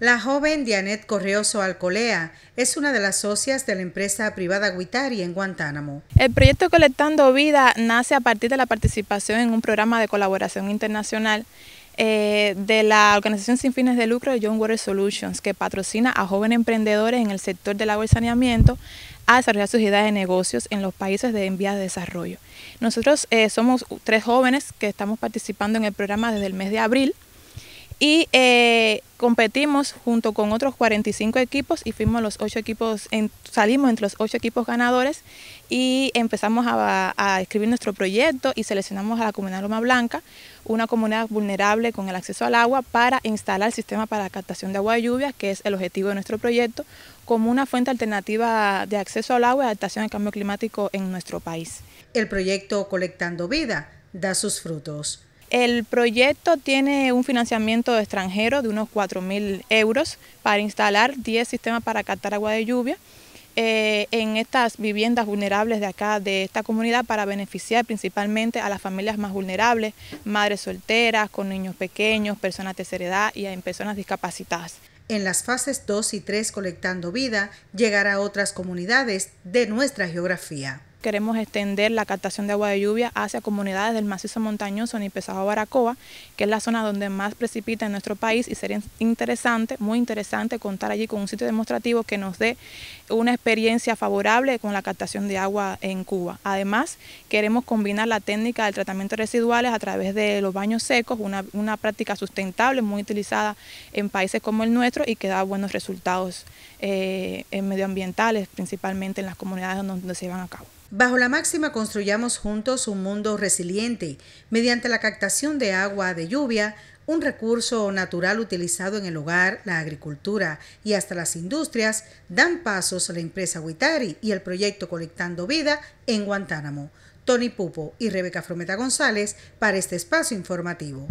La joven Dianet Correoso Alcolea es una de las socias de la empresa privada Guitari en Guantánamo. El proyecto Colectando Vida nace a partir de la participación en un programa de colaboración internacional eh, de la organización sin fines de lucro Young Water Solutions, que patrocina a jóvenes emprendedores en el sector del agua y saneamiento a desarrollar sus ideas de negocios en los países de vías de desarrollo. Nosotros eh, somos tres jóvenes que estamos participando en el programa desde el mes de abril y eh, competimos junto con otros 45 equipos y fuimos los ocho equipos, salimos entre los ocho equipos ganadores y empezamos a, escribir nuestro proyecto y seleccionamos a la comunidad Loma Blanca, una comunidad vulnerable con el acceso al agua, para instalar el sistema para la captación de agua de lluvia, que es el objetivo de nuestro proyecto, como una fuente alternativa de acceso al agua y adaptación al cambio climático en nuestro país. El proyecto Colectando Vida da sus frutos. El proyecto tiene un financiamiento extranjero de unos 4.000 euros para instalar 10 sistemas para captar agua de lluvia eh, en estas viviendas vulnerables de acá, de esta comunidad, para beneficiar principalmente a las familias más vulnerables, madres solteras, con niños pequeños, personas de tercera edad y personas discapacitadas. En las fases 2 y 3 Colectando Vida llegará a otras comunidades de nuestra geografía queremos extender la captación de agua de lluvia hacia comunidades del macizo montañoso Nipesajo Baracoa, que es la zona donde más precipita en nuestro país y sería interesante, muy interesante contar allí con un sitio demostrativo que nos dé una experiencia favorable con la captación de agua en Cuba. Además, queremos combinar la técnica del tratamiento de residuales a través de los baños secos, una, práctica sustentable muy utilizada en países como el nuestro y que da buenos resultados eh, medioambientales, principalmente en las comunidades donde se llevan a cabo. Bajo la máxima construyamos juntos un mundo resiliente mediante la captación de agua de lluvia, un recurso natural utilizado en el hogar, la agricultura y hasta las industrias, dan pasos a la empresa Huitari y el proyecto Colectando Vida en Guantánamo. Tony Pupo y Rebeca Frometa González para este espacio informativo.